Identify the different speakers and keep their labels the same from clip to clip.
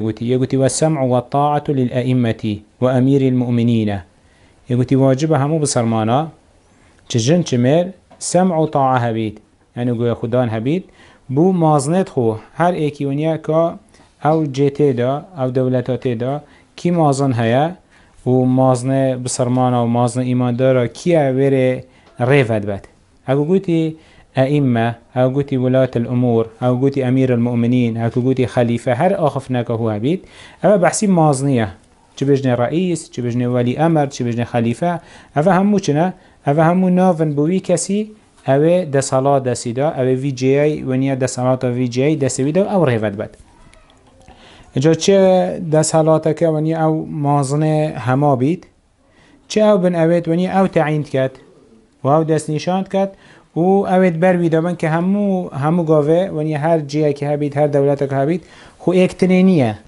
Speaker 1: يقولي يقولي والسمع والطاعة للأئمة وأمير المؤمنين يقولي واجبها مو بصرمانا تجن تمر سمع وطاعة طاعة هبيت يعني قوي خدان هبيت بو مازنت خو هر ايكي ونيا كا او جيتي دا او دولتاتي دا كي مازن هيا و مازن بصرمانا و مازن ايمان دارا كي اوير ريفت بات اگو قوتي أئمة أو قوتي ولاة الأمور أو قوتي أمير المؤمنين أو قوتي خليفة هر أخفنا هو بيت أما بحسي مازنية تبجني رئيس تبجني ولي أمر تبجني خليفة أفهم همو كنا أفا همو نافن بوي كسي أو دا صلاة دا سيدا أو في جي اي ونيا دا صلاة في جي اي دا سيدا أو رهبت بات جا چه دا صلاة كوانيا أو مازنية هما بيت چه أو بن أويت ونيا أو تعينت كات و او دست نشاند کرد و اوید بر ویدابن که همو همو گاوه و یه هر جیه که هبید هر دولت که هبید خو ایک تنینیه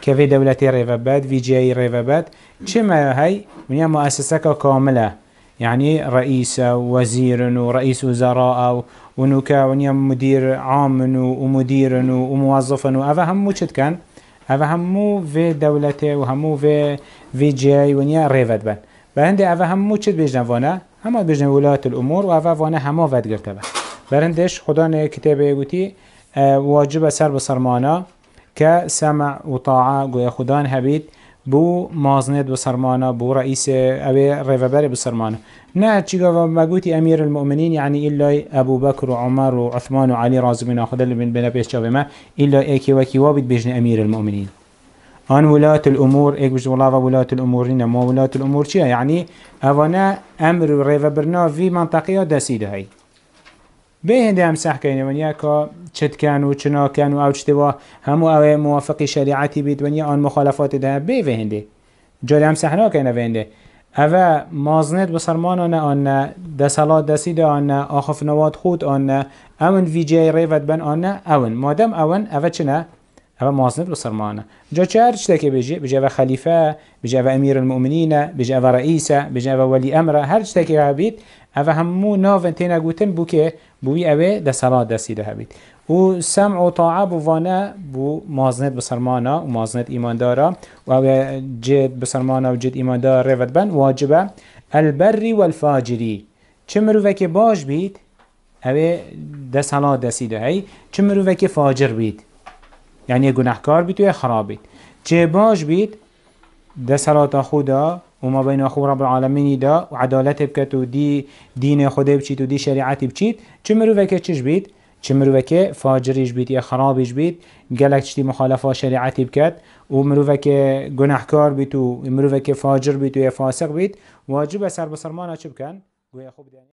Speaker 1: که وی دولتی ریوه بد وی جیه ریوه بد چه ما هی یه مؤسسه که کامله یعنی يعني رئيس و ورئيس وزراء و یه مدیر عام و و مدیر موظف و هذا همو مشت كان هذا همو وی في دولته وهمو في في جاي ونيا ريفت بن بهندي هذا هم مشت بيجنا هما بجنه ولات الامور و اوه وانه همه ود گرته برندش خدا نه کتابه گوتی واجب سر بسرمانا که سمع و طاعه گویا خدا بو مازند بسرمانا بو رئيس أبي ريفابري بسرمانا نا تشيغا ماغوتي أمير المؤمنين يعني إلا أبو بكر وعمر وعثمان وعلي رازمين أخذ اللي بن بنبيش جابما إلا إيكي وكي وابد بجن أمير المؤمنين هان ولاة الأمور إيك بجد والله ولاة الأمور هنا ما ولاة الأمور شيء يعني أولا أمر ريفا برنا في منطقة دسيدة هاي بهند هم صح كاين ونيا كا شد كانوا شنا كانوا او چتوا هم او موافق شريعتي بيد ونيا ان مخالفات ده به وهنده جاري هم صحنا كاين وهنده او مازنت بسرمان آن ده صلات دسید آن آخف نواد خود آن اون في ویجی ريفا بن آن اون ما دام اون او شنا هبا موازنت بسرمانا جا چهر چتاكي بيجي بيجي خليفة بيجي امير المؤمنين بيجي رئيسة بيجي ولي امره هر چتاكي هبيت او همو ناوین تینا گوتن بو که بوی اوه ده سرا دستی ده بید و سمع و طاعه بو وانه بو مازنت بسرمانا و مازنت دارا و اوه جد بسرمانا و جد دار رفت بن واجبه البری والفاجری چه مروفه که باش بید اوه ده سرا دستی ده هی چه مروفه که فاجر بید یعنی گناهکار بیت و خرابیت خراب بید چه باش بید ده سلات خدا و ما بین خود رب العالمین دا و عدالت بکت و دی دین خود بچید و دی شریعت بچید چه که چش بید چه که فاجریش بید یا خرابش بید گلک چتی مخالفه شریعت بکت و که گناهکار بیت و که فاجر بیت و یا فاسق بید واجب سر ها چه بکن؟